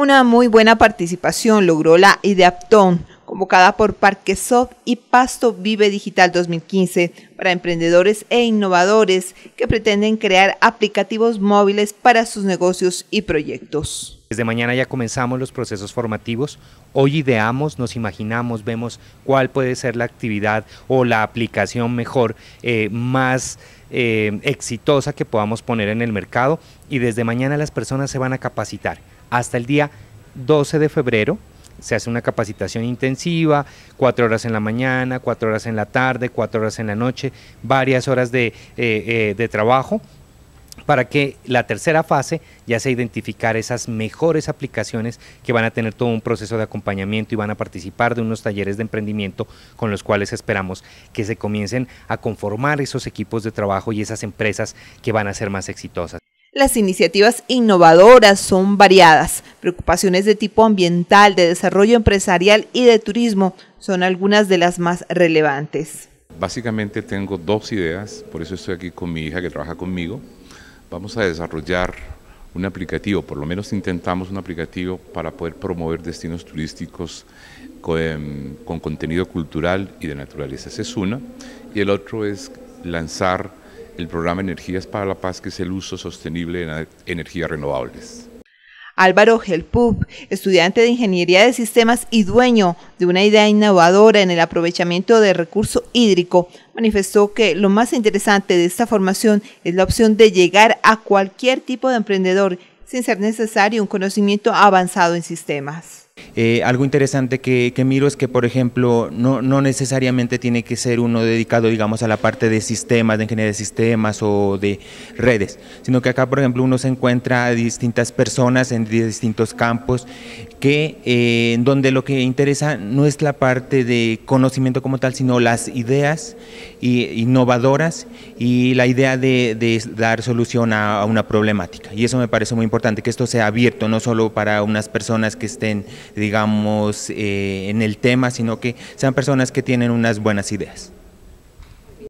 Una muy buena participación logró la Ideaptón, convocada por Parquesoft y Pasto Vive Digital 2015 para emprendedores e innovadores que pretenden crear aplicativos móviles para sus negocios y proyectos. Desde mañana ya comenzamos los procesos formativos. Hoy ideamos, nos imaginamos, vemos cuál puede ser la actividad o la aplicación mejor, eh, más eh, exitosa que podamos poner en el mercado y desde mañana las personas se van a capacitar hasta el día 12 de febrero. Se hace una capacitación intensiva, cuatro horas en la mañana, cuatro horas en la tarde, cuatro horas en la noche, varias horas de, eh, eh, de trabajo para que la tercera fase ya sea identificar esas mejores aplicaciones que van a tener todo un proceso de acompañamiento y van a participar de unos talleres de emprendimiento con los cuales esperamos que se comiencen a conformar esos equipos de trabajo y esas empresas que van a ser más exitosas. Las iniciativas innovadoras son variadas. Preocupaciones de tipo ambiental, de desarrollo empresarial y de turismo son algunas de las más relevantes. Básicamente tengo dos ideas, por eso estoy aquí con mi hija que trabaja conmigo. Vamos a desarrollar un aplicativo, por lo menos intentamos un aplicativo para poder promover destinos turísticos con, contenido cultural y de naturaleza. Esa es una. Y el otro es lanzar el programa Energías para la Paz, que es el uso sostenible de energías renovables. Álvaro Gelpub, estudiante de Ingeniería de Sistemas y dueño de una idea innovadora en el aprovechamiento de recurso hídrico, manifestó que lo más interesante de esta formación es la opción de llegar a cualquier tipo de emprendedor sin ser necesario un conocimiento avanzado en sistemas. Eh, algo interesante que, miro es que, por ejemplo, no, necesariamente tiene que ser uno dedicado, digamos, a la parte de sistemas, de ingeniería de sistemas o de redes, sino que acá, por ejemplo, uno se encuentra a distintas personas en distintos campos que eh, donde lo que interesa no es la parte de conocimiento como tal, sino las ideas innovadoras y la idea de, dar solución a una problemática. Y eso me parece muy importante, que esto sea abierto, no solo para unas personas que estén digamos, eh, en el tema, sino que sean personas que tienen unas buenas ideas.